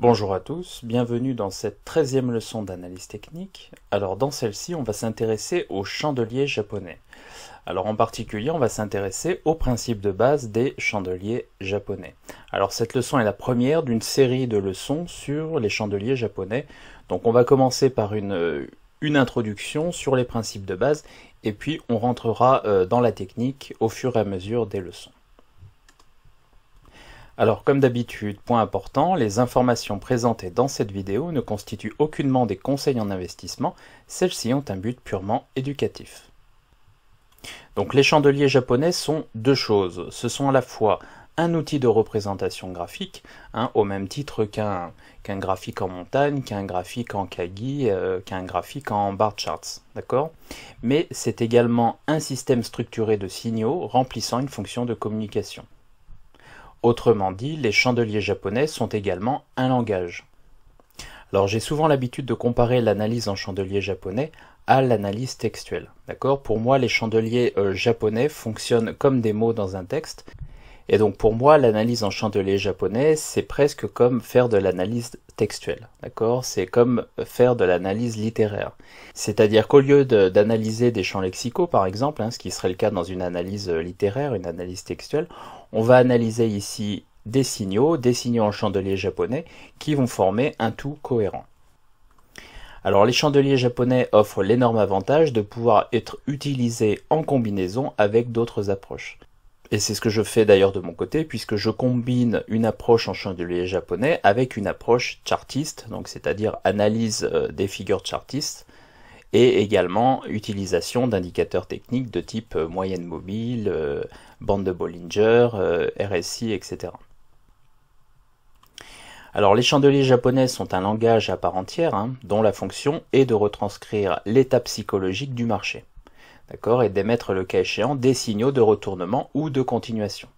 Bonjour à tous, bienvenue dans cette treizième leçon d'analyse technique. Alors dans celle-ci, on va s'intéresser aux chandeliers japonais. Alors en particulier, on va s'intéresser aux principes de base des chandeliers japonais. Alors cette leçon est la première d'une série de leçons sur les chandeliers japonais. Donc on va commencer par une, euh, une introduction sur les principes de base et puis on rentrera euh, dans la technique au fur et à mesure des leçons. Alors comme d'habitude, point important, les informations présentées dans cette vidéo ne constituent aucunement des conseils en investissement, celles-ci ont un but purement éducatif. Donc les chandeliers japonais sont deux choses, ce sont à la fois un outil de représentation graphique, hein, au même titre qu'un graphique en montagne, qu'un graphique en kagi, euh, qu'un graphique en bar charts, d'accord Mais c'est également un système structuré de signaux remplissant une fonction de communication. Autrement dit, les chandeliers japonais sont également un langage. Alors j'ai souvent l'habitude de comparer l'analyse en chandelier japonais à l'analyse textuelle. D'accord Pour moi, les chandeliers euh, japonais fonctionnent comme des mots dans un texte et donc pour moi, l'analyse en chandelier japonais, c'est presque comme faire de l'analyse textuelle, d'accord C'est comme faire de l'analyse littéraire. C'est-à-dire qu'au lieu d'analyser des champs lexicaux, par exemple, hein, ce qui serait le cas dans une analyse euh, littéraire, une analyse textuelle, on va analyser ici des signaux, des signaux en chandelier japonais, qui vont former un tout cohérent. Alors les chandeliers japonais offrent l'énorme avantage de pouvoir être utilisés en combinaison avec d'autres approches. Et c'est ce que je fais d'ailleurs de mon côté, puisque je combine une approche en chandelier japonais avec une approche chartiste, donc c'est-à-dire analyse euh, des figures chartistes, et également utilisation d'indicateurs techniques de type euh, moyenne mobile, euh, bande de Bollinger, RSI, etc. Alors les chandeliers japonais sont un langage à part entière, hein, dont la fonction est de retranscrire l'état psychologique du marché d'accord, et d'émettre le cas échéant des signaux de retournement ou de continuation.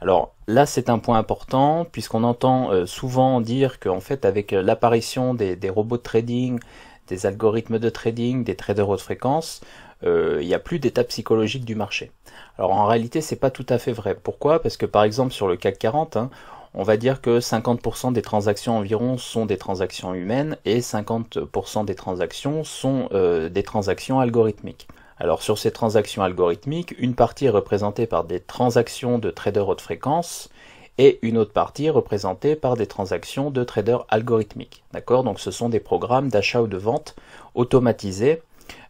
Alors là, c'est un point important puisqu'on entend euh, souvent dire qu'en fait, avec euh, l'apparition des, robots de trading, des algorithmes de trading, des traders haute fréquence, euh, il n'y a plus d'état psychologique du marché. Alors en réalité, c'est pas tout à fait vrai. Pourquoi Parce que par exemple sur le CAC 40, hein, on va dire que 50% des transactions environ sont des transactions humaines et 50% des transactions sont des transactions algorithmiques. Alors sur ces transactions algorithmiques, une partie est représentée par des transactions de traders haute fréquence et une autre partie est représentée par des transactions de traders algorithmiques. D'accord Donc ce sont des programmes d'achat ou de vente automatisés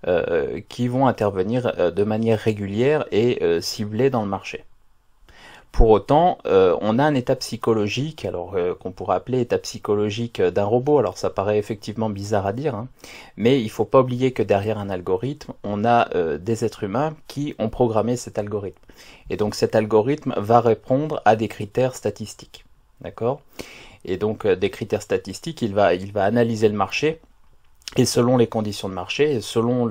euh, qui vont intervenir euh, de manière régulière et euh, ciblée dans le marché. Pour autant, euh, on a un état psychologique, alors euh, qu'on pourrait appeler état psychologique euh, d'un robot. Alors ça paraît effectivement bizarre à dire, hein. mais il ne faut pas oublier que derrière un algorithme, on a des êtres humains qui ont programmé cet algorithme. Et donc cet algorithme va répondre à des critères statistiques, d'accord Et donc des critères statistiques, il va, analyser le marché et selon les conditions de marché, selon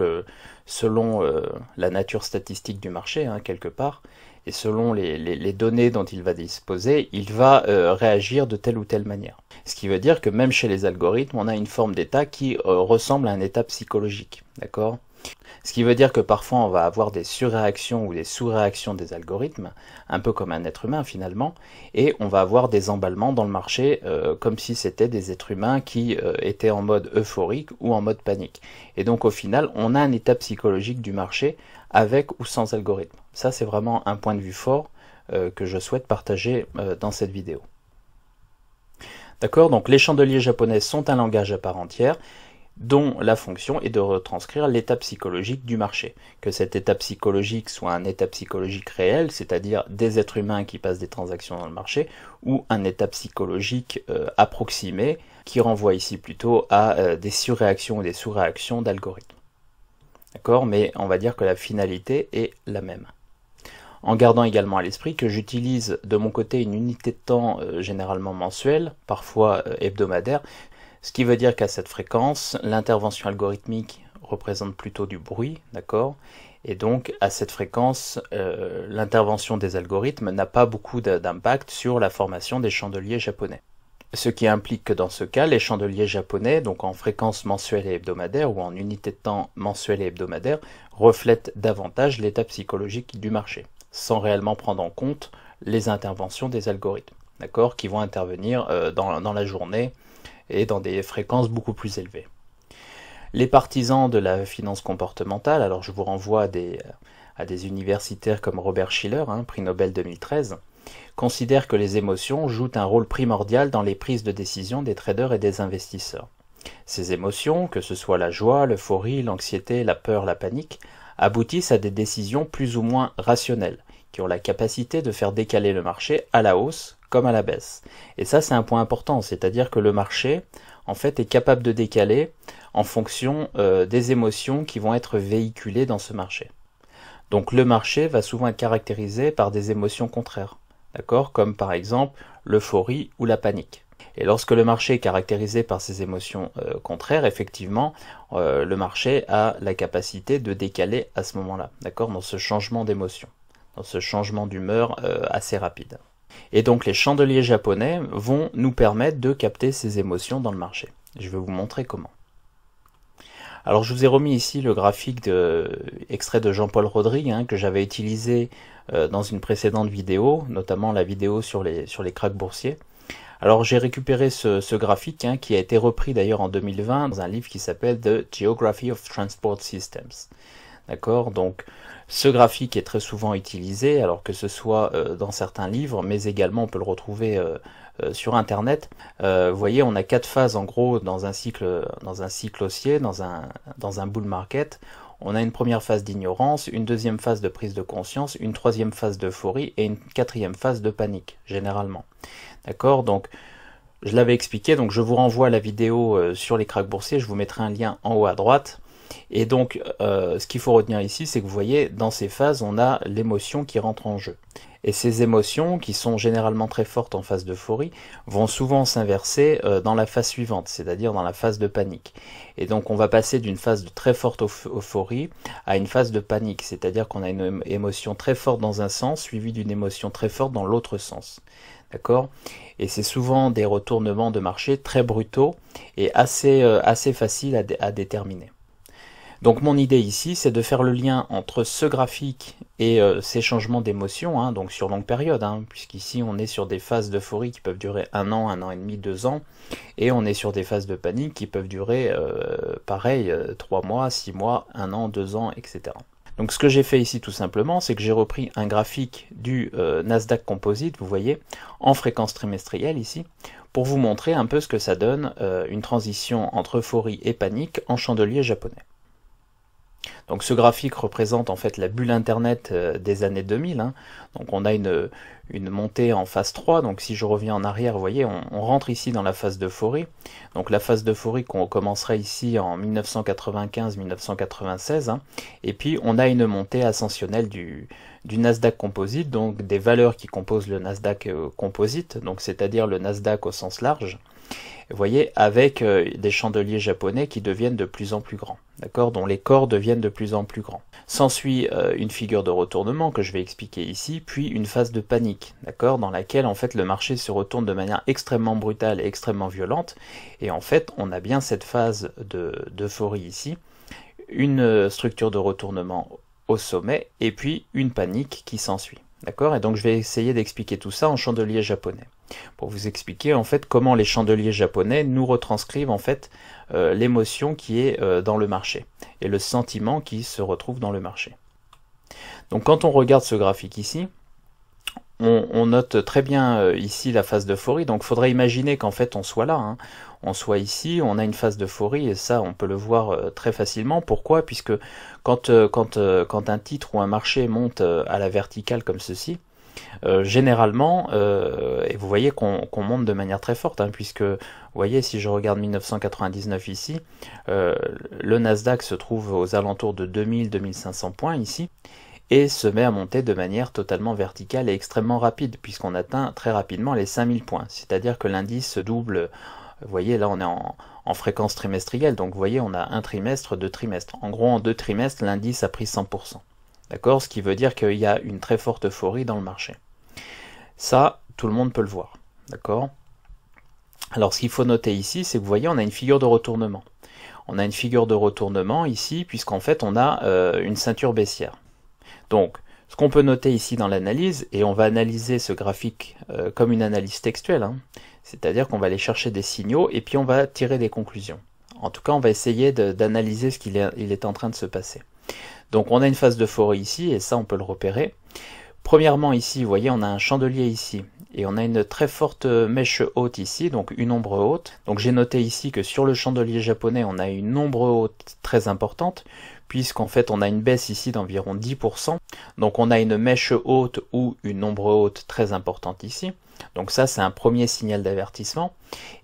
la nature statistique du marché hein, quelque part et selon les, données dont il va disposer, il va euh, réagir de telle ou telle manière. Ce qui veut dire que même chez les algorithmes, on a une forme d'état qui euh, ressemble à un état psychologique, d'accord ce qui veut dire que parfois on va avoir des surréactions ou des sous-réactions des algorithmes, un peu comme un être humain finalement, et on va avoir des emballements dans le marché euh, comme si c'était des êtres humains qui étaient en mode euphorique ou en mode panique. Et donc au final, on a un état psychologique du marché avec ou sans algorithme. Ça, c'est vraiment un point de vue fort euh, que je souhaite partager euh, dans cette vidéo. D'accord Donc les chandeliers japonais sont un langage à part entière dont la fonction est de retranscrire l'état psychologique du marché. Que cet état psychologique soit un état psychologique réel, c'est-à-dire des êtres humains qui passent des transactions dans le marché, ou un état psychologique euh, approximé qui renvoie ici plutôt à des surréactions ou des sous-réactions d'algorithmes. D'accord Mais on va dire que la finalité est la même. En gardant également à l'esprit que j'utilise de mon côté une unité de temps euh, généralement mensuelle, parfois euh, hebdomadaire, ce qui veut dire qu'à cette fréquence, l'intervention algorithmique représente plutôt du bruit, d'accord Et donc, à cette fréquence, euh, l'intervention des algorithmes n'a pas beaucoup d'impact sur la formation des chandeliers japonais. Ce qui implique que dans ce cas, les chandeliers japonais, donc en fréquence mensuelle et hebdomadaire ou en unité de temps mensuelle et hebdomadaire, reflètent davantage l'état psychologique du marché, sans réellement prendre en compte les interventions des algorithmes, d'accord, qui vont intervenir euh, dans, la journée et dans des fréquences beaucoup plus élevées. Les partisans de la finance comportementale, alors je vous renvoie à des, universitaires comme Robert Schiller, hein, prix Nobel 2013, considère que les émotions jouent un rôle primordial dans les prises de décision des traders et des investisseurs. Ces émotions, que ce soit la joie, l'euphorie, l'anxiété, la peur, la panique, aboutissent à des décisions plus ou moins rationnelles, qui ont la capacité de faire décaler le marché à la hausse comme à la baisse. Et ça, c'est un point important, c'est-à-dire que le marché, en fait, est capable de décaler en fonction euh, des émotions qui vont être véhiculées dans ce marché. Donc le marché va souvent être caractérisé par des émotions contraires d'accord Comme par exemple l'euphorie ou la panique. Et lorsque le marché est caractérisé par ces émotions euh, contraires, effectivement, euh, le marché a la capacité de décaler à ce moment-là, d'accord Dans ce changement d'émotion, dans ce changement d'humeur euh, assez rapide. Et donc les chandeliers japonais vont nous permettre de capter ces émotions dans le marché. Je vais vous montrer comment. Alors je vous ai remis ici le graphique de, extrait de Jean-Paul Rodrigue hein, que j'avais utilisé euh, dans une précédente vidéo, notamment la vidéo sur les, sur les boursiers. Alors j'ai récupéré ce, graphique hein, qui a été repris d'ailleurs en 2020 dans un livre qui s'appelle The Geography of Transport Systems. D'accord Donc ce graphique est très souvent utilisé, alors que ce soit euh, dans certains livres, mais également on peut le retrouver euh, euh, sur Internet. Euh, vous voyez, on a quatre phases en gros dans un cycle, dans un cycle haussier, dans un, dans un bull market. On a une première phase d'ignorance, une deuxième phase de prise de conscience, une troisième phase d'euphorie et une quatrième phase de panique, généralement. D'accord Donc, je l'avais expliqué, donc je vous renvoie la vidéo euh, sur les craques boursiers, je vous mettrai un lien en haut à droite. Et donc, ce qu'il faut retenir ici, c'est que vous voyez, dans ces phases, on a l'émotion qui rentre en jeu. Et ces émotions, qui sont généralement très fortes en phase d'euphorie, vont souvent s'inverser euh, dans la phase suivante, c'est-à-dire dans la phase de panique. Et donc on va passer d'une phase de très forte euphorie à une phase de panique, c'est-à-dire qu'on a une émotion très forte dans un sens suivie d'une émotion très forte dans l'autre sens. D'accord Et c'est souvent des retournements de marché très brutaux et assez, euh, assez faciles à déterminer. Donc mon idée ici, c'est de faire le lien entre ce graphique et euh, ces changements d'émotion, hein, donc sur longue période, hein, puisqu'ici on est sur des phases d'euphorie qui peuvent durer un an, un an et demi, deux ans, et on est sur des phases de panique qui peuvent durer, euh, pareil, euh, trois mois, six mois, un an, deux ans, etc. Donc ce que j'ai fait ici tout simplement, c'est que j'ai repris un graphique du Nasdaq Composite, vous voyez, en fréquence trimestrielle ici, pour vous montrer un peu ce que ça donne une transition entre euphorie et panique en chandelier japonais. Donc ce graphique représente en fait la bulle internet euh, des années 2000. Hein. Donc on a une, montée en phase 3. Donc si je reviens en arrière, vous voyez, on, rentre ici dans la phase d'euphorie. Donc la phase d'euphorie qu'on commencerait ici en 1995-1996. Hein. Et puis on a une montée ascensionnelle du, du Nasdaq Composite, donc des valeurs qui composent le Nasdaq euh, Composite, donc c'est-à-dire le Nasdaq au sens large. Vous voyez, avec euh, des chandeliers japonais qui deviennent de plus en plus grands, d'accord, dont les corps deviennent de plus en plus grands. S'ensuit euh, une figure de retournement que je vais expliquer ici, puis une phase de panique, d'accord, dans laquelle en fait le marché se retourne de manière extrêmement brutale et extrêmement violente, et en fait on a bien cette phase d'euphorie ici, une euh, structure de retournement au sommet, et puis une panique qui s'ensuit. D'accord Et donc je vais essayer d'expliquer tout ça en chandelier japonais pour vous expliquer en fait comment les chandeliers japonais nous retranscrivent en fait euh, l'émotion qui est euh, dans le marché et le sentiment qui se retrouve dans le marché. Donc quand on regarde ce graphique ici, on, note très bien euh, ici la phase d'euphorie, donc faudrait imaginer qu'en fait on soit là, hein. on soit ici, on a une phase d'euphorie et ça on peut le voir très facilement. Pourquoi Puisque quand un titre ou un marché monte à la verticale comme ceci, euh, généralement, euh, et vous voyez qu'on monte de manière très forte, hein, puisque vous voyez, si je regarde 1999 ici, euh, le Nasdaq se trouve aux alentours de 2000-2500 points ici, et se met à monter de manière totalement verticale et extrêmement rapide, puisqu'on atteint très rapidement les 5000 points, c'est-à-dire que l'indice se double vous voyez, là, on est en, en, fréquence trimestrielle, donc vous voyez, on a un trimestre, deux trimestres. En gros, en deux trimestres, l'indice a pris 100%. D'accord Ce qui veut dire qu'il y a une très forte euphorie dans le marché. Ça, tout le monde peut le voir. D'accord Alors, ce qu'il faut noter ici, c'est que vous voyez, on a une figure de retournement. On a une figure de retournement ici, puisqu'en fait, on a euh, une ceinture baissière. Donc, ce qu'on peut noter ici dans l'analyse, et on va analyser ce graphique euh, comme une analyse textuelle, hein, c'est-à-dire qu'on va aller chercher des signaux et puis on va tirer des conclusions. En tout cas, on va essayer d'analyser ce qu'il est en train de se passer. Donc on a une phase de forêt ici, et ça on peut le repérer. Premièrement ici, vous voyez, on a un chandelier ici, et on a une très forte mèche haute ici, donc une ombre haute. Donc j'ai noté ici que sur le chandelier japonais, on a une ombre haute très importante, puisqu'en fait on a une baisse ici d'environ 10%. Donc on a une mèche haute ou une ombre haute très importante ici. Donc ça, c'est un premier signal d'avertissement.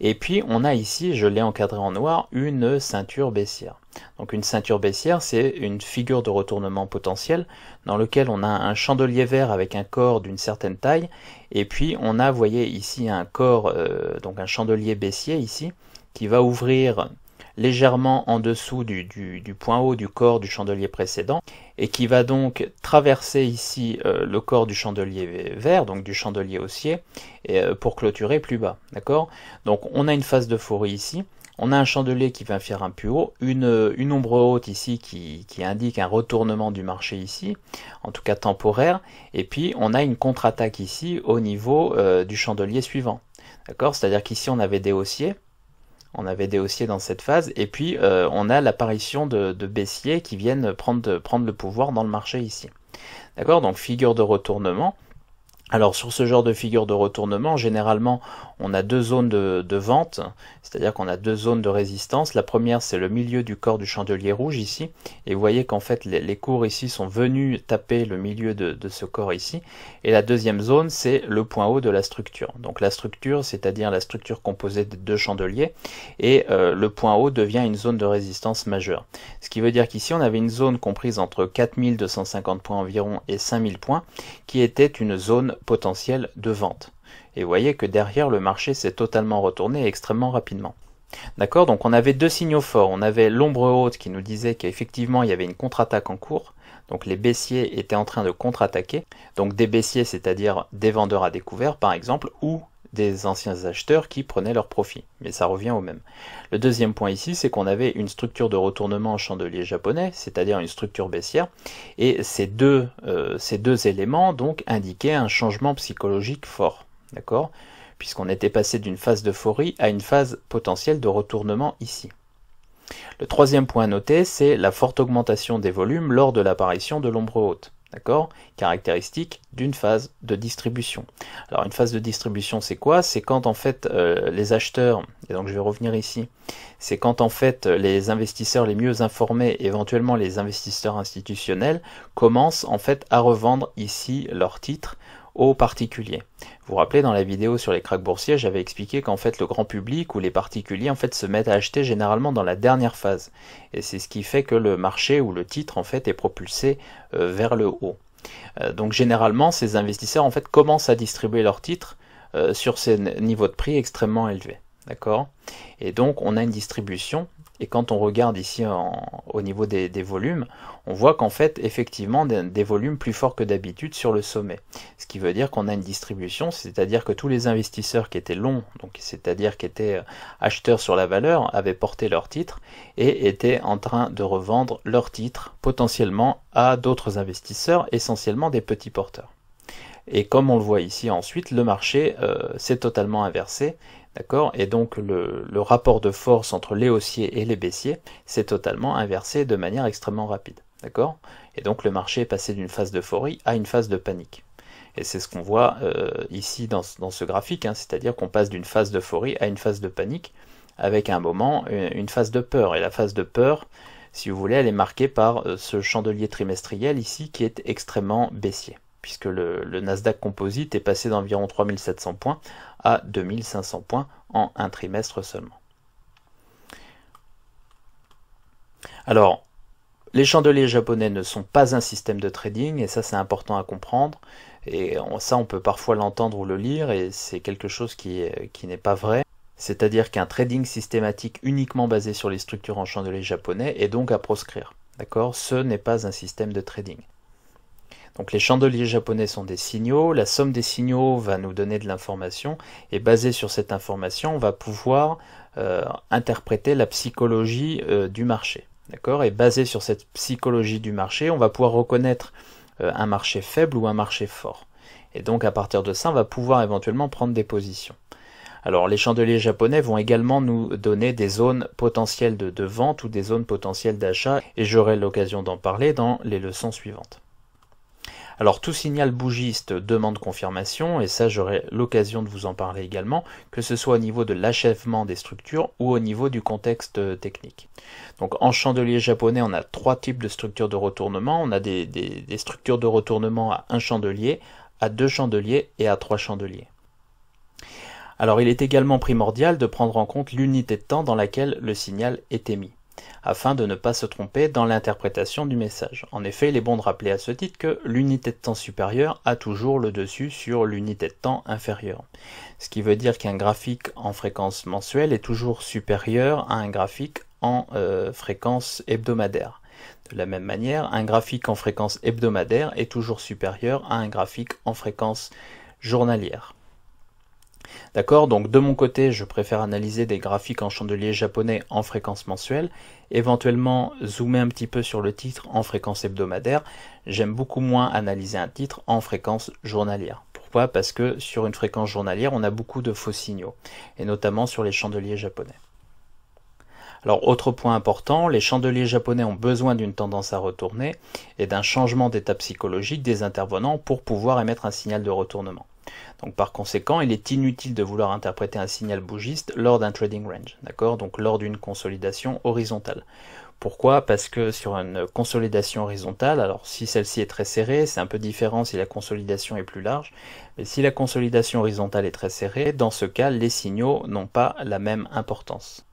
Et puis, on a ici, je l'ai encadré en noir, une ceinture baissière. Donc une ceinture baissière, c'est une figure de retournement potentiel dans lequel on a un chandelier vert avec un corps d'une certaine taille. Et puis, on a, vous voyez ici, un corps, euh, donc un chandelier baissier ici, qui va ouvrir légèrement en dessous du, point haut du corps du chandelier précédent et qui va donc traverser ici euh, le corps du chandelier vert, donc du chandelier haussier, et, euh, pour clôturer plus bas. D'accord Donc on a une phase de forêt ici. On a un chandelier qui va faire un plus haut, une, euh, ombre haute ici qui, indique un retournement du marché ici, en tout cas temporaire, et puis on a une contre-attaque ici au niveau du chandelier suivant. D'accord C'est-à-dire qu'ici on avait des haussiers, on avait des haussiers dans cette phase. Et puis, euh, on a l'apparition de, de, baissiers qui viennent prendre, prendre le pouvoir dans le marché ici. D'accord Donc, figure de retournement. Alors sur ce genre de figure de retournement, généralement on a deux zones de, vente, c'est-à-dire qu'on a deux zones de résistance. La première, c'est le milieu du corps du chandelier rouge ici, et vous voyez qu'en fait, les, cours ici sont venus taper le milieu de, ce corps ici. Et la deuxième zone, c'est le point haut de la structure. Donc la structure, c'est-à-dire la structure composée de deux chandeliers, et euh, le point haut devient une zone de résistance majeure. Ce qui veut dire qu'ici, on avait une zone comprise entre 4250 points environ et 5000 points, qui était une zone potentielle de vente. Et vous voyez que derrière, le marché s'est totalement retourné extrêmement rapidement. D'accord Donc on avait deux signaux forts. On avait l'ombre haute qui nous disait qu'effectivement il y avait une contre-attaque en cours. Donc les baissiers étaient en train de contre-attaquer. Donc des baissiers, c'est-à-dire des vendeurs à découvert par exemple, ou des anciens acheteurs qui prenaient leur profit. Mais ça revient au même. Le deuxième point ici, c'est qu'on avait une structure de retournement en chandelier japonais, c'est-à-dire une structure baissière, et ces deux, euh, ces deux éléments donc indiquaient un changement psychologique fort. D'accord Puisqu'on était passé d'une phase d'euphorie à une phase potentielle de retournement ici. Le troisième point à noter, c'est la forte augmentation des volumes lors de l'apparition de l'ombre haute. D'accord Caractéristique d'une phase de distribution. Alors une phase de distribution, c'est quoi C'est quand en fait euh, les acheteurs, et donc je vais revenir ici, c'est quand en fait les investisseurs les mieux informés, éventuellement les investisseurs institutionnels, commencent en fait à revendre ici leurs titres aux particuliers. Vous vous rappelez, dans la vidéo sur les craques boursiers, j'avais expliqué qu'en fait, le grand public ou les particuliers, en fait, se mettent à acheter généralement dans la dernière phase. Et c'est ce qui fait que le marché ou le titre, en fait, est propulsé euh, vers le haut. Euh, donc, généralement, ces investisseurs, en fait, commencent à distribuer leurs titres euh, sur ces niveaux de prix extrêmement élevés. D'accord Et donc, on a une distribution et quand on regarde ici au niveau des, volumes, on voit qu'en fait, effectivement, des, volumes plus forts que d'habitude sur le sommet. Ce qui veut dire qu'on a une distribution, c'est-à-dire que tous les investisseurs qui étaient longs, donc c'est-à-dire qui étaient euh, acheteurs sur la valeur, avaient porté leurs titres et étaient en train de revendre leurs titres potentiellement à d'autres investisseurs, essentiellement des petits porteurs. Et comme on le voit ici ensuite, le marché euh, s'est totalement inversé D'accord Et donc le, rapport de force entre les haussiers et les baissiers s'est totalement inversé de manière extrêmement rapide. D'accord Et donc le marché est passé d'une phase d'euphorie à une phase de panique. Et c'est ce qu'on voit euh, ici dans, ce graphique, hein, c'est-à-dire qu'on passe d'une phase d'euphorie à une phase de panique, avec un moment euh, une, phase de peur. Et la phase de peur, si vous voulez, elle est marquée par euh, ce chandelier trimestriel ici qui est extrêmement baissier puisque le, Nasdaq Composite est passé d'environ 3700 points à 2500 points en un trimestre seulement. Alors, les chandeliers japonais ne sont pas un système de trading, et ça c'est important à comprendre, et ça on peut parfois l'entendre ou le lire, et c'est quelque chose qui, qui n'est pas vrai. C'est-à-dire qu'un trading systématique uniquement basé sur les structures en chandeliers japonais est donc à proscrire. D'accord Ce n'est pas un système de trading. Donc les chandeliers japonais sont des signaux, la somme des signaux va nous donner de l'information, et basée sur cette information, on va pouvoir euh, interpréter la psychologie euh, du marché. D'accord Et basé sur cette psychologie du marché, on va pouvoir reconnaître euh, un marché faible ou un marché fort. Et donc à partir de ça, on va pouvoir éventuellement prendre des positions. Alors les chandeliers japonais vont également nous donner des zones potentielles de, de vente ou des zones potentielles d'achat, et j'aurai l'occasion d'en parler dans les leçons suivantes. Alors tout signal bougiste demande confirmation, et ça j'aurai l'occasion de vous en parler également, que ce soit au niveau de l'achèvement des structures ou au niveau du contexte euh, technique. Donc en chandelier japonais, on a trois types de structures de retournement. On a des, des structures de retournement à un chandelier, à deux chandeliers et à trois chandeliers. Alors il est également primordial de prendre en compte l'unité de temps dans laquelle le signal est émis afin de ne pas se tromper dans l'interprétation du message. En effet, il est bon de rappeler à ce titre que l'unité de temps supérieure a toujours le dessus sur l'unité de temps inférieure. Ce qui veut dire qu'un graphique en fréquence mensuelle est toujours supérieur à un graphique en euh, fréquence hebdomadaire. De la même manière, un graphique en fréquence hebdomadaire est toujours supérieur à un graphique en fréquence journalière. D'accord Donc de mon côté, je préfère analyser des graphiques en chandelier japonais en fréquence mensuelle, éventuellement zoomer un petit peu sur le titre en fréquence hebdomadaire. J'aime beaucoup moins analyser un titre en fréquence journalière. Pourquoi Parce que sur une fréquence journalière, on a beaucoup de faux signaux, et notamment sur les chandeliers japonais. Alors autre point important, les chandeliers japonais ont besoin d'une tendance à retourner et d'un changement d'état psychologique des intervenants pour pouvoir émettre un signal de retournement. Donc par conséquent, il est inutile de vouloir interpréter un signal bougiste lors d'un trading range, d'accord Donc lors d'une consolidation horizontale. Pourquoi Parce que sur une consolidation horizontale, alors si celle-ci est très serrée, c'est un peu différent si la consolidation est plus large, mais si la consolidation horizontale est très serrée, dans ce cas, les signaux n'ont pas la même importance.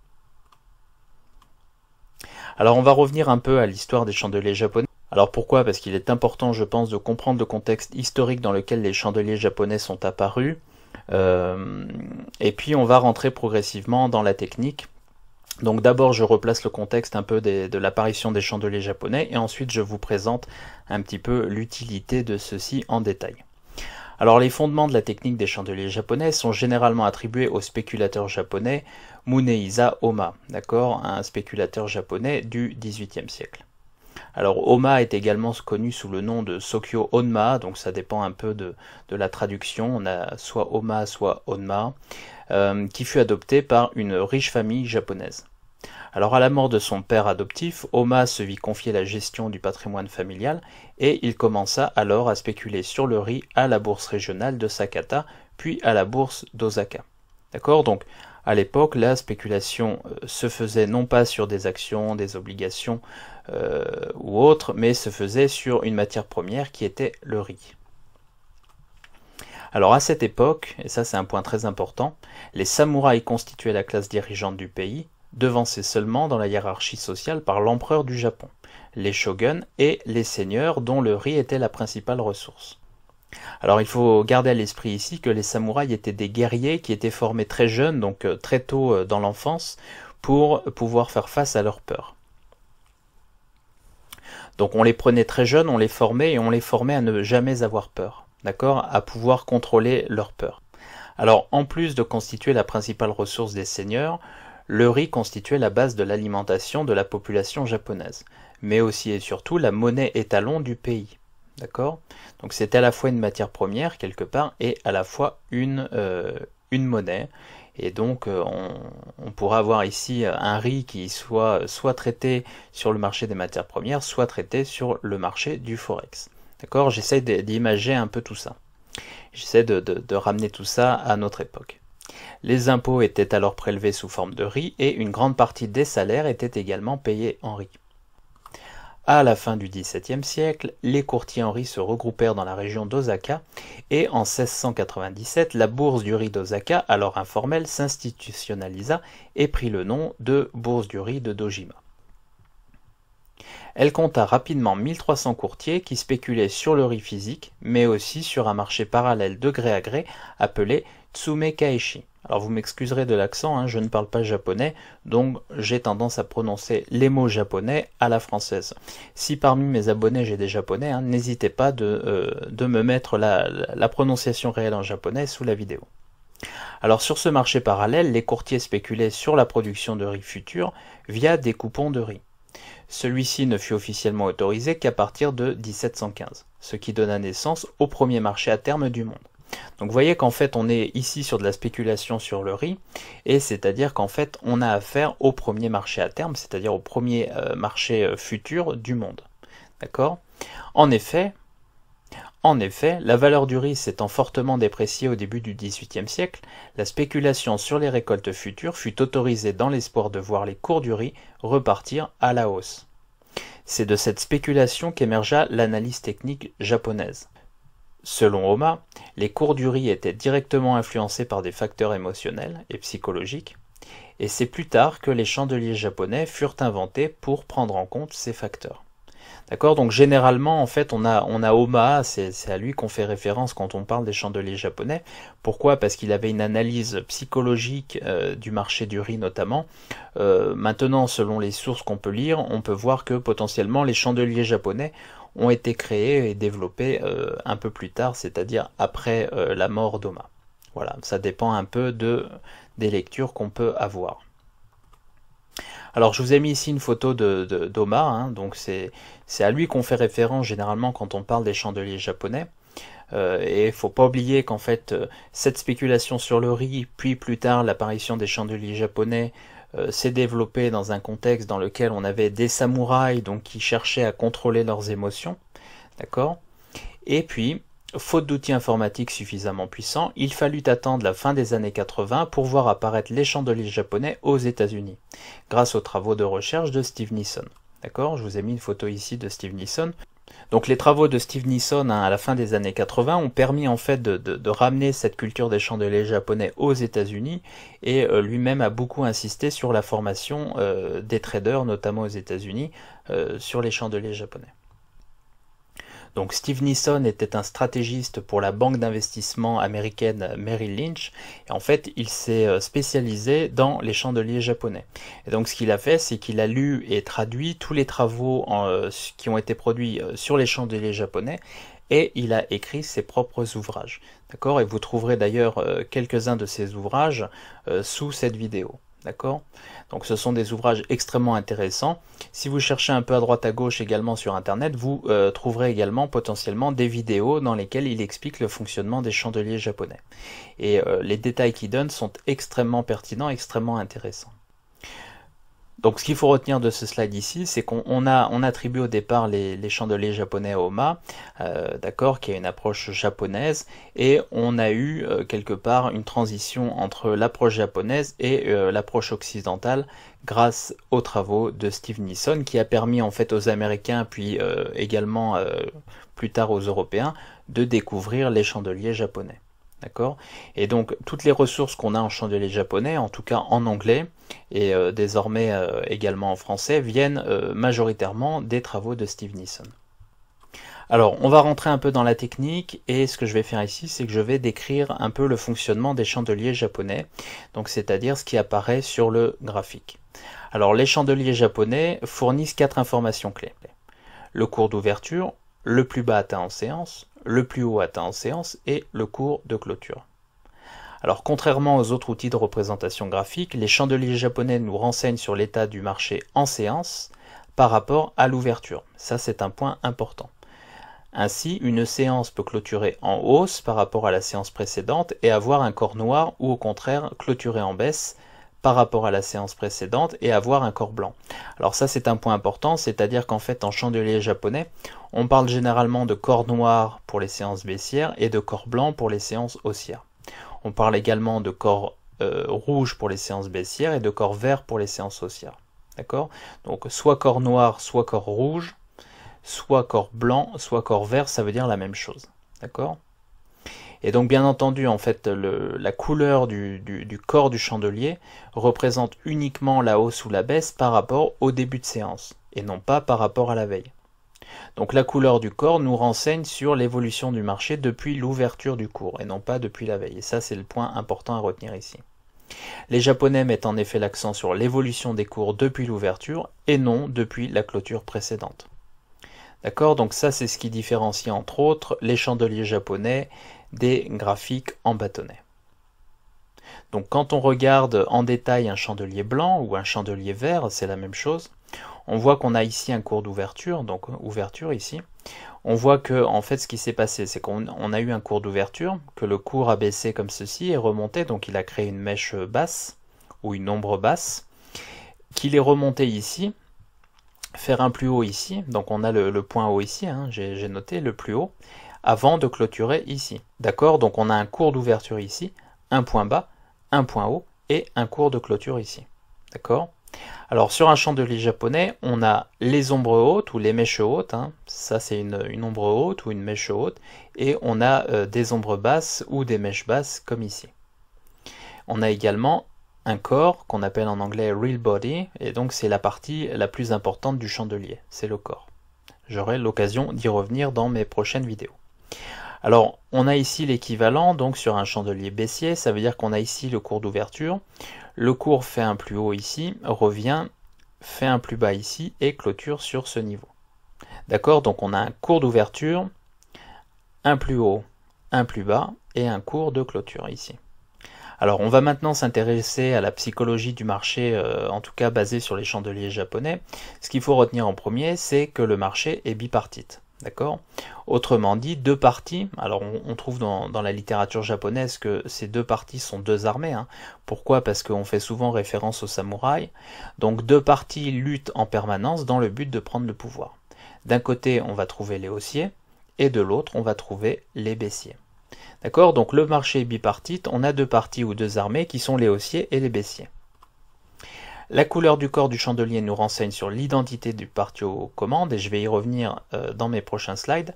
Alors on va revenir un peu à l'histoire des chandeliers japonais. Alors pourquoi Parce qu'il est important, je pense, de comprendre le contexte historique dans lequel les chandeliers japonais sont apparus. Euh, et puis on va rentrer progressivement dans la technique. Donc d'abord je replace le contexte un peu de l'apparition des chandeliers japonais et ensuite je vous présente un petit peu l'utilité de ceci en détail. Alors les fondements de la technique des chandeliers japonais sont généralement attribués au spéculateur japonais Muneiza Oma, d'accord, un spéculateur japonais du XVIIIe siècle. Alors Oma est également connu sous le nom de Sokyo Onma, donc ça dépend un peu de, la traduction, on a soit Oma, soit Onma, euh, qui fut adopté par une riche famille japonaise. Alors à la mort de son père adoptif, Oma se vit confier la gestion du patrimoine familial et il commença alors à spéculer sur le riz à la bourse régionale de Sakata, puis à la bourse d'Osaka. D'accord Donc à l'époque, la spéculation euh, se faisait non pas sur des actions, des obligations, euh, ou autre, mais se faisait sur une matière première qui était le riz. Alors à cette époque, et ça c'est un point très important, les samouraïs constituaient la classe dirigeante du pays, devancés seulement dans la hiérarchie sociale par l'empereur du Japon, les shoguns et les seigneurs dont le riz était la principale ressource. Alors il faut garder à l'esprit ici que les samouraïs étaient des guerriers qui étaient formés très jeunes, donc euh, très tôt euh, dans l'enfance, pour pouvoir faire face à leurs peurs. Donc on les prenait très jeunes, on les formait et on les formait à ne jamais avoir peur, d'accord À pouvoir contrôler leur peur. Alors en plus de constituer la principale ressource des seigneurs, le riz constituait la base de l'alimentation de la population japonaise, mais aussi et surtout la monnaie étalon du pays. D'accord Donc c'était à la fois une matière première quelque part et à la fois une, euh, une monnaie et donc, euh, on, pourra avoir ici euh, un riz qui soit euh, soit traité sur le marché des matières premières, soit traité sur le marché du forex. D'accord J'essaie d'imager un peu tout ça. J'essaie de, de ramener tout ça à notre époque. Les impôts étaient alors prélevés sous forme de riz et une grande partie des salaires étaient également payés en riz. À la fin du XVIIe siècle, les courtiers en riz se regroupèrent dans la région d'Osaka et en 1697, la bourse du riz d'Osaka, alors informelle, s'institutionnalisa et prit le nom de bourse du riz de Dojima. Elle compta rapidement 1300 courtiers qui spéculaient sur le riz physique, mais aussi sur un marché parallèle de gré à gré appelé Tsume Kaeshi. Alors vous m'excuserez de l'accent, hein, je ne parle pas japonais, donc j'ai tendance à prononcer les mots japonais à la française. Si parmi mes abonnés j'ai des japonais, hein, n'hésitez pas de, euh, de, me mettre la, la prononciation réelle en japonais sous la vidéo. Alors sur ce marché parallèle, les courtiers spéculaient sur la production de riz futur via des coupons de riz. Celui-ci ne fut officiellement autorisé qu'à partir de 1715, ce qui donna naissance au premier marché à terme du monde. Donc vous voyez qu'en fait on est ici sur de la spéculation sur le riz, et c'est-à-dire qu'en fait on a affaire au premier marché à terme, c'est-à-dire au premier euh, marché euh, futur du monde. D'accord En effet, en effet, la valeur du riz s'étant fortement dépréciée au début du XVIIIe siècle, la spéculation sur les récoltes futures fut autorisée dans l'espoir de voir les cours du riz repartir à la hausse. C'est de cette spéculation qu'émergea l'analyse technique japonaise, Selon Oma, les cours du riz étaient directement influencés par des facteurs émotionnels et psychologiques, et c'est plus tard que les chandeliers japonais furent inventés pour prendre en compte ces facteurs. D'accord Donc généralement, en fait, on a, on a Omaha, c'est à lui qu'on fait référence quand on parle des chandeliers japonais. Pourquoi Parce qu'il avait une analyse psychologique euh, du marché du riz notamment. Euh, maintenant, selon les sources qu'on peut lire, on peut voir que potentiellement les chandeliers japonais ont été créés et développés euh, un peu plus tard, c'est-à-dire après la mort d'Oma. Voilà, ça dépend un peu de, des lectures qu'on peut avoir. Alors je vous ai mis ici une photo de, d'Oma, hein, donc c'est, c'est à lui qu'on fait référence généralement quand on parle des chandeliers japonais. Euh, et il faut pas oublier qu'en fait euh, cette spéculation sur le riz, puis plus tard l'apparition des chandeliers japonais, euh, s'est développée dans un contexte dans lequel on avait des samouraïs donc qui cherchaient à contrôler leurs émotions, d'accord Et puis Faute d'outils informatiques suffisamment puissants, il fallut attendre la fin des années 80 pour voir apparaître les chandeliers japonais aux États-Unis, grâce aux travaux de recherche de Steve Nisson. D'accord Je vous ai mis une photo ici de Steve Nisson. Donc les travaux de Steve Nisson hein, à la fin des années 80 ont permis en fait de, ramener cette culture des chandeliers japonais aux États-Unis et euh, lui-même a beaucoup insisté sur la formation euh, des traders, notamment aux États-Unis, euh, sur les chandeliers japonais. Donc Steve Nisson était un stratégiste pour la banque d'investissement américaine Merrill Lynch et en fait il s'est euh, spécialisé dans les chandeliers japonais. Et donc ce qu'il a fait c'est qu'il a lu et traduit tous les travaux euh, qui ont été produits euh, sur les chandeliers japonais et il a écrit ses propres ouvrages. D'accord Et vous trouverez d'ailleurs quelques-uns de ses ouvrages sous cette vidéo. D'accord Donc ce sont des ouvrages extrêmement intéressants. Si vous cherchez un peu à droite à gauche également sur Internet, vous euh, trouverez également potentiellement des vidéos dans lesquelles il explique le fonctionnement des chandeliers japonais. Et euh, les détails qu'il donne sont extrêmement pertinents, extrêmement intéressants. Donc ce qu'il faut retenir de ce slide ici, c'est qu'on a on attribue au départ les, chandeliers japonais à Oma, euh, d'accord, qui a une approche japonaise, et on a eu euh, quelque part une transition entre l'approche japonaise et euh, l'approche occidentale grâce aux travaux de Steve Nisson, qui a permis en fait aux Américains, puis également plus tard aux Européens, de découvrir les chandeliers japonais. D'accord Et donc, toutes les ressources qu'on a en chandelier japonais, en tout cas en anglais, et euh, désormais euh, également en français, viennent euh, majoritairement des travaux de Steve Nisson. Alors, on va rentrer un peu dans la technique, et ce que je vais faire ici, c'est que je vais décrire un peu le fonctionnement des chandeliers japonais, donc c'est-à-dire ce qui apparaît sur le graphique. Alors, les chandeliers japonais fournissent quatre informations clés. Le cours d'ouverture, le plus bas atteint en séance, le plus haut atteint en séance et le cours de clôture. Alors contrairement aux autres outils de représentation graphique, les chandeliers japonais nous renseignent sur l'état du marché en séance par rapport à l'ouverture. Ça c'est un point important. Ainsi, une séance peut clôturer en hausse par rapport à la séance précédente et avoir un corps noir ou au contraire clôturer en baisse par rapport à la séance précédente et avoir un corps blanc. Alors ça c'est un point important, c'est-à-dire qu'en fait en chandelier japonais, on parle généralement de corps noir pour les séances baissières et de corps blanc pour les séances haussières. On parle également de corps euh, rouge pour les séances baissières et de corps vert pour les séances haussières. D'accord Donc soit corps noir, soit corps rouge, soit corps blanc, soit corps vert, ça veut dire la même chose. D'accord et donc bien entendu, en fait, la couleur du, corps du chandelier représente uniquement la hausse ou la baisse par rapport au début de séance, et non pas par rapport à la veille. Donc la couleur du corps nous renseigne sur l'évolution du marché depuis l'ouverture du cours et non pas depuis la veille. Et ça, c'est le point important à retenir ici. Les Japonais mettent en effet l'accent sur l'évolution des cours depuis l'ouverture et non depuis la clôture précédente. D'accord Donc ça, c'est ce qui différencie entre autres les chandeliers japonais des graphiques en bâtonnet. Donc quand on regarde en détail un chandelier blanc ou un chandelier vert, c'est la même chose on voit qu'on a ici un cours d'ouverture, donc euh, ouverture ici. On voit que en fait ce qui s'est passé, c'est qu'on a eu un cours d'ouverture, que le cours a baissé comme ceci et remonté, donc il a créé une mèche basse ou une ombre basse, qu'il est remonté ici, faire un plus haut ici, donc on a le, point haut ici, hein, j'ai noté le plus haut, avant de clôturer ici. D'accord Donc on a un cours d'ouverture ici, un point bas, un point haut et un cours de clôture ici. D'accord alors sur un chandelier japonais, on a les ombres hautes ou les mèches hautes, hein. ça c'est une, ombre haute ou une mèche haute, et on a euh, des ombres basses ou des mèches basses comme ici. On a également un corps qu'on appelle en anglais real body, et donc c'est la partie la plus importante du chandelier, c'est le corps. J'aurai l'occasion d'y revenir dans mes prochaines vidéos. Alors, on a ici l'équivalent, donc sur un chandelier baissier, ça veut dire qu'on a ici le cours d'ouverture. Le cours fait un plus haut ici, revient, fait un plus bas ici et clôture sur ce niveau. D'accord Donc on a un cours d'ouverture, un plus haut, un plus bas et un cours de clôture ici. Alors on va maintenant s'intéresser à la psychologie du marché, euh, en tout cas basée sur les chandeliers japonais. Ce qu'il faut retenir en premier, c'est que le marché est bipartite. D'accord Autrement dit, deux parties. Alors, on, trouve dans, la littérature japonaise que ces deux parties sont deux armées. Hein. Pourquoi Parce qu'on fait souvent référence aux samouraïs. Donc, deux parties luttent en permanence dans le but de prendre le pouvoir. D'un côté, on va trouver les haussiers, et de l'autre, on va trouver les baissiers. D'accord Donc, le marché bipartite, on a deux parties ou deux armées qui sont les haussiers et les baissiers. La couleur du corps du chandelier nous renseigne sur l'identité du parti aux commandes et je vais y revenir euh, dans mes prochains slides.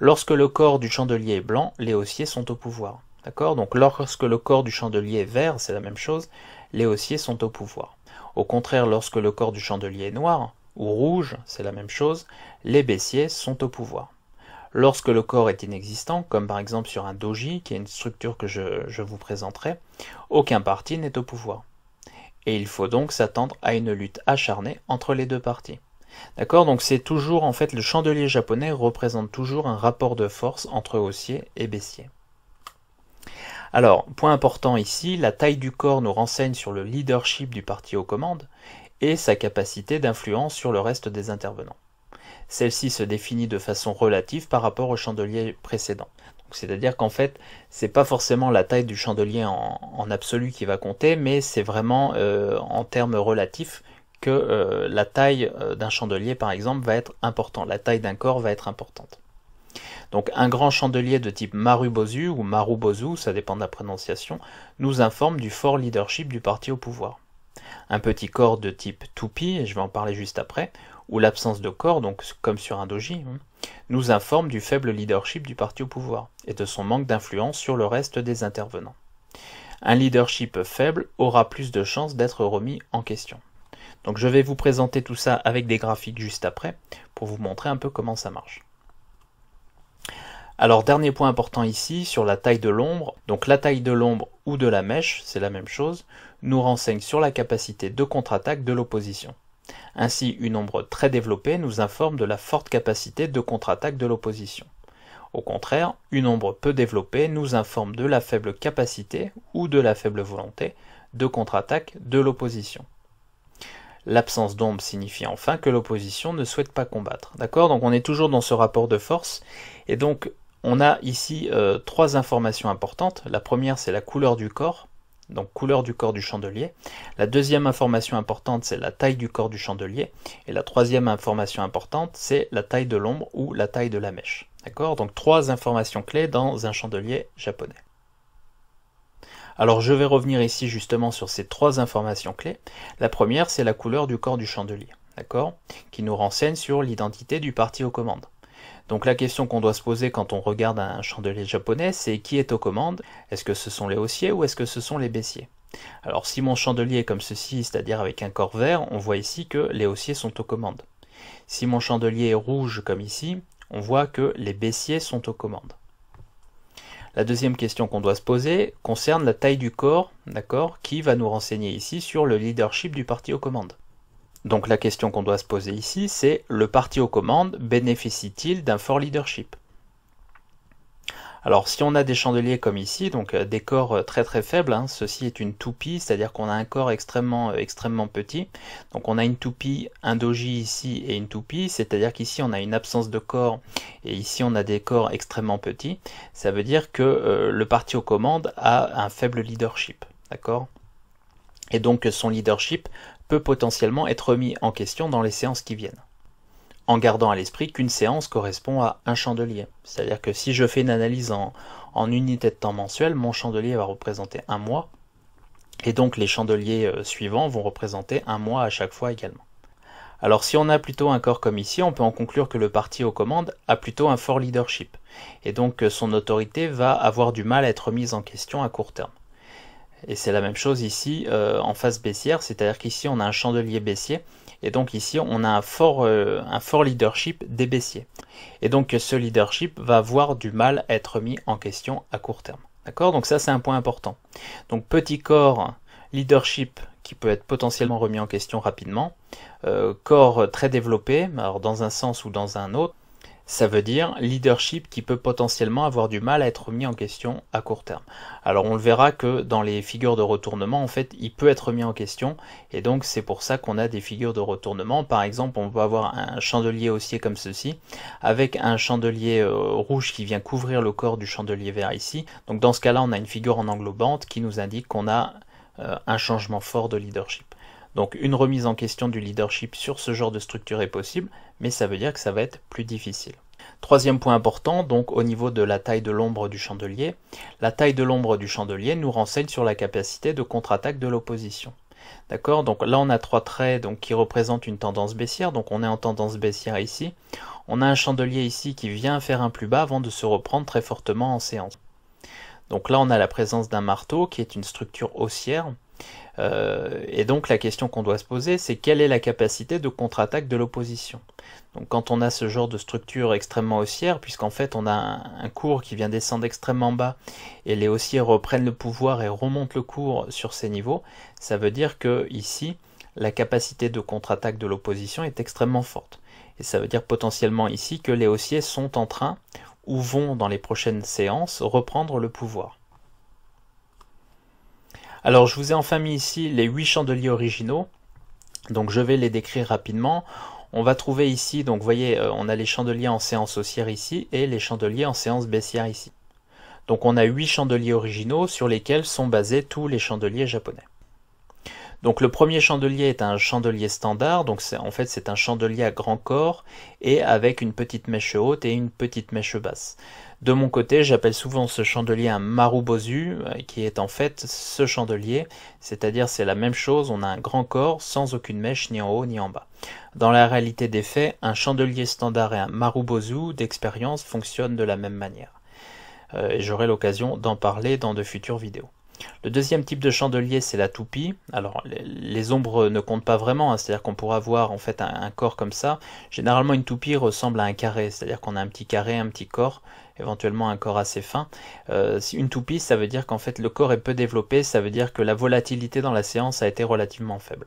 Lorsque le corps du chandelier est blanc, les haussiers sont au pouvoir. D'accord Donc lorsque le corps du chandelier est vert, c'est la même chose, les haussiers sont au pouvoir. Au contraire, lorsque le corps du chandelier est noir ou rouge, c'est la même chose, les baissiers sont au pouvoir. Lorsque le corps est inexistant, comme par exemple sur un doji, qui est une structure que je vous présenterai, aucun parti n'est au pouvoir. Et il faut donc s'attendre à une lutte acharnée entre les deux parties. D'accord Donc c'est toujours, en fait, le chandelier japonais représente toujours un rapport de force entre haussier et baissier. Alors, point important ici, la taille du corps nous renseigne sur le leadership du parti aux commandes et sa capacité d'influence sur le reste des intervenants. Celle-ci se définit de façon relative par rapport au chandelier précédent. C'est-à-dire qu'en fait, c'est pas forcément la taille du chandelier en, absolu qui va compter, mais c'est vraiment euh, en termes relatifs que euh, la taille euh, d'un chandelier, par exemple, va être importante. La taille d'un corps va être importante. Donc un grand chandelier de type Marubozu ou Marubozu, ça dépend de la prononciation, nous informe du fort leadership du parti au pouvoir. Un petit corps de type Toupie, et je vais en parler juste après, ou l'absence de corps, donc comme sur un doji, hein, nous informe du faible leadership du parti au pouvoir et de son manque d'influence sur le reste des intervenants. Un leadership faible aura plus de chances d'être remis en question. Donc je vais vous présenter tout ça avec des graphiques juste après pour vous montrer un peu comment ça marche. Alors dernier point important ici sur la taille de l'ombre. Donc la taille de l'ombre ou de la mèche, c'est la même chose, nous renseigne sur la capacité de contre-attaque de l'opposition. Ainsi, une ombre très développée nous informe de la forte capacité de contre-attaque de l'opposition. Au contraire, une ombre peu développée nous informe de la faible capacité ou de la faible volonté de contre-attaque de l'opposition. L'absence d'ombre signifie enfin que l'opposition ne souhaite pas combattre. D'accord Donc on est toujours dans ce rapport de force. Et donc on a ici euh, trois informations importantes. La première, c'est la couleur du corps donc couleur du corps du chandelier. La deuxième information importante, c'est la taille du corps du chandelier. Et la troisième information importante, c'est la taille de l'ombre ou la taille de la mèche. D'accord Donc trois informations clés dans un chandelier japonais. Alors je vais revenir ici justement sur ces trois informations clés. La première, c'est la couleur du corps du chandelier, d'accord Qui nous renseigne sur l'identité du parti aux commandes. Donc la question qu'on doit se poser quand on regarde un chandelier japonais, c'est qui est aux commandes Est-ce que ce sont les haussiers ou est-ce que ce sont les baissiers Alors si mon chandelier est comme ceci, c'est-à-dire avec un corps vert, on voit ici que les haussiers sont aux commandes. Si mon chandelier est rouge comme ici, on voit que les baissiers sont aux commandes. La deuxième question qu'on doit se poser concerne la taille du corps, d'accord, qui va nous renseigner ici sur le leadership du parti aux commandes. Donc la question qu'on doit se poser ici, c'est le parti aux commandes bénéficie-t-il d'un fort leadership alors si on a des chandeliers comme ici, donc euh, des corps euh, très très faibles, hein, ceci est une toupie, c'est-à-dire qu'on a un corps extrêmement euh, extrêmement petit. Donc on a une toupie, un doji ici et une toupie, c'est-à-dire qu'ici on a une absence de corps et ici on a des corps extrêmement petits. Ça veut dire que le parti aux commandes a un faible leadership, d'accord et donc son leadership peut potentiellement être remis en question dans les séances qui viennent. En gardant à l'esprit qu'une séance correspond à un chandelier. C'est-à-dire que si je fais une analyse en, unité de temps mensuel, mon chandelier va représenter un mois, et donc les chandeliers euh, suivants vont représenter un mois à chaque fois également. Alors si on a plutôt un corps comme ici, on peut en conclure que le parti aux commandes a plutôt un fort leadership, et donc euh, son autorité va avoir du mal à être mise en question à court terme. Et c'est la même chose ici euh, en phase baissière, c'est-à-dire qu'ici on a un chandelier baissier, et donc ici on a un fort, euh, un fort leadership des baissiers. Et donc ce leadership va avoir du mal à être mis en question à court terme. D'accord Donc ça c'est un point important. Donc petit corps, leadership qui peut être potentiellement remis en question rapidement, euh, corps très développé, alors dans un sens ou dans un autre, ça veut dire leadership qui peut potentiellement avoir du mal à être mis en question à court terme. Alors on le verra que dans les figures de retournement, en fait, il peut être mis en question, et donc c'est pour ça qu'on a des figures de retournement. Par exemple, on peut avoir un chandelier haussier comme ceci, avec un chandelier euh, rouge qui vient couvrir le corps du chandelier vert ici. Donc dans ce cas-là, on a une figure en englobante qui nous indique qu'on a euh, un changement fort de leadership. Donc une remise en question du leadership sur ce genre de structure est possible, mais ça veut dire que ça va être plus difficile. Troisième point important, donc au niveau de la taille de l'ombre du chandelier, la taille de l'ombre du chandelier nous renseigne sur la capacité de contre-attaque de l'opposition. D'accord Donc là, on a trois traits qui représentent une tendance baissière. Donc on est en tendance baissière ici. On a un chandelier ici qui vient faire un plus bas avant de se reprendre très fortement en séance. Donc là, on a la présence d'un marteau qui est une structure haussière. Euh, et donc la question qu'on doit se poser, c'est quelle est la capacité de contre-attaque de l'opposition Donc quand on a ce genre de structure extrêmement haussière, puisqu'en fait on a un, un, cours qui vient descendre extrêmement bas et les haussiers reprennent le pouvoir et remontent le cours sur ces niveaux, ça veut dire que ici la capacité de contre-attaque de l'opposition est extrêmement forte. Et ça veut dire potentiellement ici que les haussiers sont en train ou vont dans les prochaines séances reprendre le pouvoir. Alors je vous ai enfin mis ici les 8 chandeliers originaux, donc je vais les décrire rapidement. On va trouver ici, donc vous voyez, euh, on a les chandeliers en séance haussière ici et les chandeliers en séance baissière ici. Donc on a 8 chandeliers originaux sur lesquels sont basés tous les chandeliers japonais. Donc le premier chandelier est un chandelier standard, donc en fait c'est un chandelier à grand corps et avec une petite mèche haute et une petite mèche basse. De mon côté, j'appelle souvent ce chandelier un marubozu, euh, qui est en fait ce chandelier, c'est-à-dire c'est la même chose, on a un grand corps sans aucune mèche ni en haut ni en bas. Dans la réalité des faits, un chandelier standard et un marubozu d'expérience fonctionnent de la même manière. Euh, et j'aurai l'occasion d'en parler dans de futures vidéos. Le deuxième type de chandelier, c'est la toupie. Alors, les ombres ne comptent pas vraiment, hein. c'est-à-dire qu'on pourra voir en fait un, corps comme ça. Généralement, une toupie ressemble à un carré, c'est-à-dire qu'on a un petit carré, un petit corps, éventuellement un corps assez fin. Euh, une toupie, ça veut dire qu'en fait le corps est peu développé, ça veut dire que la volatilité dans la séance a été relativement faible.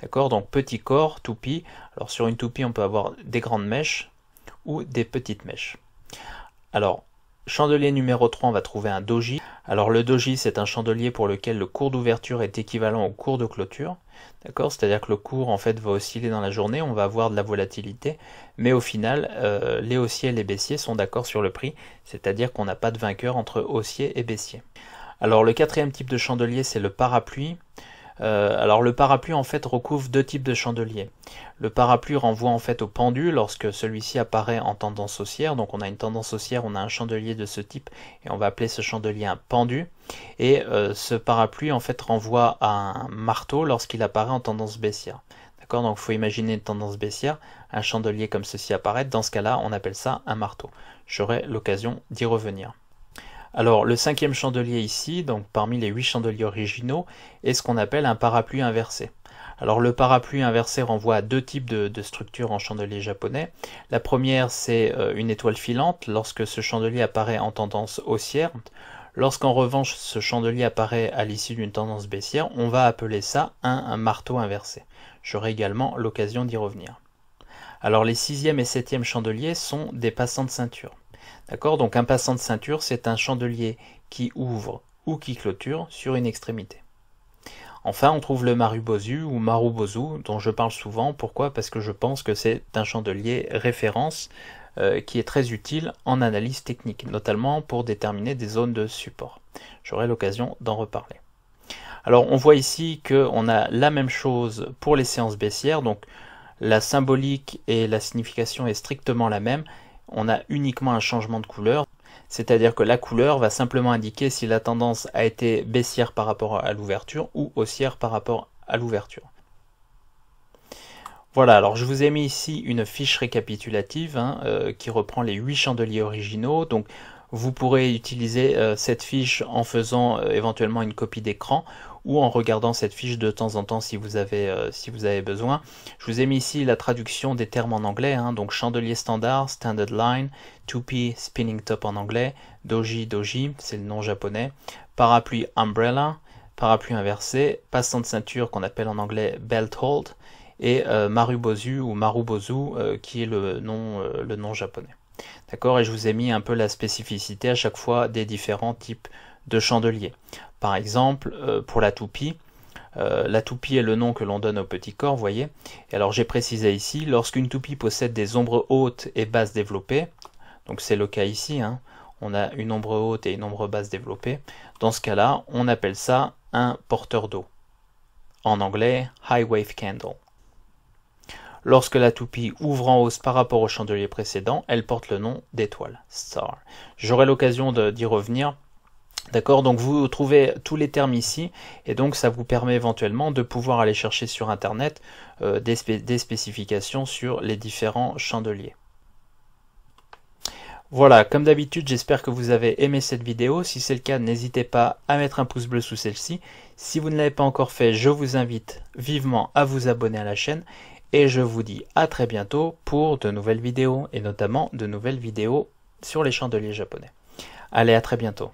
D'accord Donc, petit corps, toupie. Alors, sur une toupie, on peut avoir des grandes mèches ou des petites mèches. Alors, Chandelier numéro 3, on va trouver un doji. Alors le doji, c'est un chandelier pour lequel le cours d'ouverture est équivalent au cours de clôture. D'accord C'est-à-dire que le cours en fait va osciller dans la journée, on va avoir de la volatilité, mais au final, euh, les haussiers et les baissiers sont d'accord sur le prix, c'est-à-dire qu'on n'a pas de vainqueur entre haussiers et baissiers. Alors le quatrième type de chandelier, c'est le parapluie. Euh, alors le parapluie en fait recouvre deux types de chandeliers. Le parapluie renvoie en fait au pendu lorsque celui-ci apparaît en tendance haussière. Donc on a une tendance haussière, on a un chandelier de ce type et on va appeler ce chandelier un pendu. Et euh, ce parapluie en fait renvoie à un marteau lorsqu'il apparaît en tendance baissière. D'accord Donc il faut imaginer une tendance baissière, un chandelier comme ceci apparaît, Dans ce cas-là, on appelle ça un marteau. J'aurai l'occasion d'y revenir. Alors le cinquième chandelier ici, donc parmi les huit chandeliers originaux, est ce qu'on appelle un parapluie inversé. Alors le parapluie inversé renvoie à deux types de, structures en chandelier japonais. La première c'est euh, une étoile filante lorsque ce chandelier apparaît en tendance haussière. Lorsqu'en revanche ce chandelier apparaît à l'issue d'une tendance baissière, on va appeler ça un, un marteau inversé. J'aurai également l'occasion d'y revenir. Alors les sixième et septième chandeliers sont des passants de ceinture. D'accord Donc un passant de ceinture, c'est un chandelier qui ouvre ou qui clôture sur une extrémité. Enfin, on trouve le marubozu ou marubozu, dont je parle souvent. Pourquoi Parce que je pense que c'est un chandelier référence euh, qui est très utile en analyse technique, notamment pour déterminer des zones de support. J'aurai l'occasion d'en reparler. Alors, on voit ici qu'on a la même chose pour les séances baissières, donc la symbolique et la signification est strictement la même, on a uniquement un changement de couleur. C'est-à-dire que la couleur va simplement indiquer si la tendance a été baissière par rapport à l'ouverture ou haussière par rapport à l'ouverture. Voilà, alors je vous ai mis ici une fiche récapitulative hein, euh, qui reprend les 8 chandeliers originaux. Donc vous pourrez utiliser euh, cette fiche en faisant euh, éventuellement une copie d'écran ou en regardant cette fiche de temps en temps si vous avez, euh, si vous avez besoin. Je vous ai mis ici la traduction des termes en anglais, hein. donc chandelier standard, standard line, 2P spinning top en anglais, doji doji, c'est le nom japonais, parapluie umbrella, parapluie inversé, passant de ceinture qu'on appelle en anglais belt hold, et euh, marubozu ou marubozu euh, qui est le nom, le nom japonais. D'accord Et je vous ai mis un peu la spécificité à chaque fois des différents types de chandeliers. Par exemple, euh, pour la toupie, euh, la toupie est le nom que l'on donne au petit corps, voyez. Et alors j'ai précisé ici, lorsqu'une toupie possède des ombres hautes et basses développées, donc c'est le cas ici, hein, on a une ombre haute et une ombre basse développée, dans ce cas-là, on appelle ça un porteur d'eau. En anglais, high wave candle. Lorsque la toupie ouvre en hausse par rapport au chandelier précédent, elle porte le nom d'étoile, star. J'aurai l'occasion d'y revenir D'accord Donc vous trouvez tous les termes ici et donc ça vous permet éventuellement de pouvoir aller chercher sur internet euh, des, des spécifications sur les différents chandeliers. Voilà, comme d'habitude, j'espère que vous avez aimé cette vidéo. Si c'est le cas, n'hésitez pas à mettre un pouce bleu sous celle-ci. Si vous ne l'avez pas encore fait, je vous invite vivement à vous abonner à la chaîne. Et je vous dis à très bientôt pour de nouvelles vidéos, et notamment de nouvelles vidéos sur les chandeliers japonais. Allez, à très bientôt.